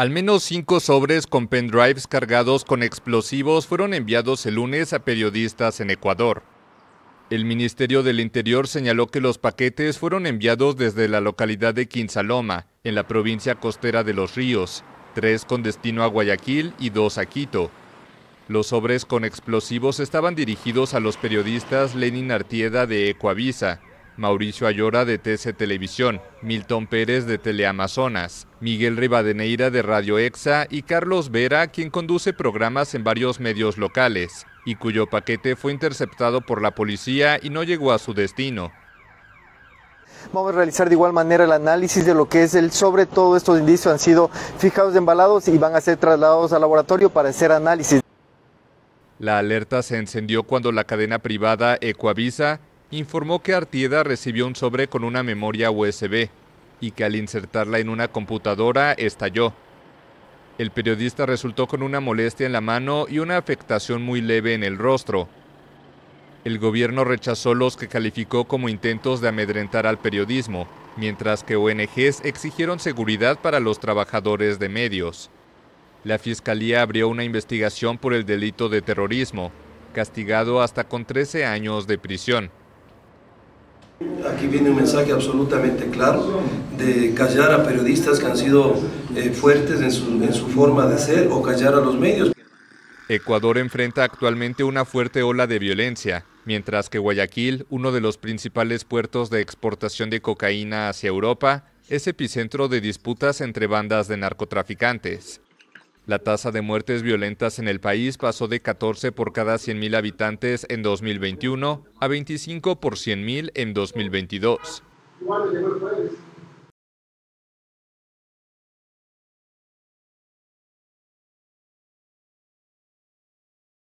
Al menos cinco sobres con pendrives cargados con explosivos fueron enviados el lunes a periodistas en Ecuador. El Ministerio del Interior señaló que los paquetes fueron enviados desde la localidad de Quinsaloma, en la provincia costera de Los Ríos, tres con destino a Guayaquil y dos a Quito. Los sobres con explosivos estaban dirigidos a los periodistas Lenin Artieda de Ecuavisa. Mauricio Ayora de TC Televisión, Milton Pérez de Teleamazonas, Miguel Rivadeneira de Radio EXA y Carlos Vera, quien conduce programas en varios medios locales, y cuyo paquete fue interceptado por la policía y no llegó a su destino. Vamos a realizar de igual manera el análisis de lo que es el sobre todo estos indicios han sido fijados, embalados y van a ser trasladados al laboratorio para hacer análisis. La alerta se encendió cuando la cadena privada Ecoavisa informó que Artieda recibió un sobre con una memoria USB y que al insertarla en una computadora estalló. El periodista resultó con una molestia en la mano y una afectación muy leve en el rostro. El gobierno rechazó los que calificó como intentos de amedrentar al periodismo, mientras que ONGs exigieron seguridad para los trabajadores de medios. La Fiscalía abrió una investigación por el delito de terrorismo, castigado hasta con 13 años de prisión aquí viene un mensaje absolutamente claro de callar a periodistas que han sido eh, fuertes en su forma de ser o callar a los medios. Ecuador enfrenta actualmente una fuerte ola de violencia, mientras que Guayaquil, uno de los principales puertos de exportación de cocaína hacia Europa, es epicentro de disputas entre bandas de narcotraficantes. La tasa de muertes violentas en el país pasó de 14 por cada 100.000 habitantes en 2021 a 25 por 100.000 en 2022.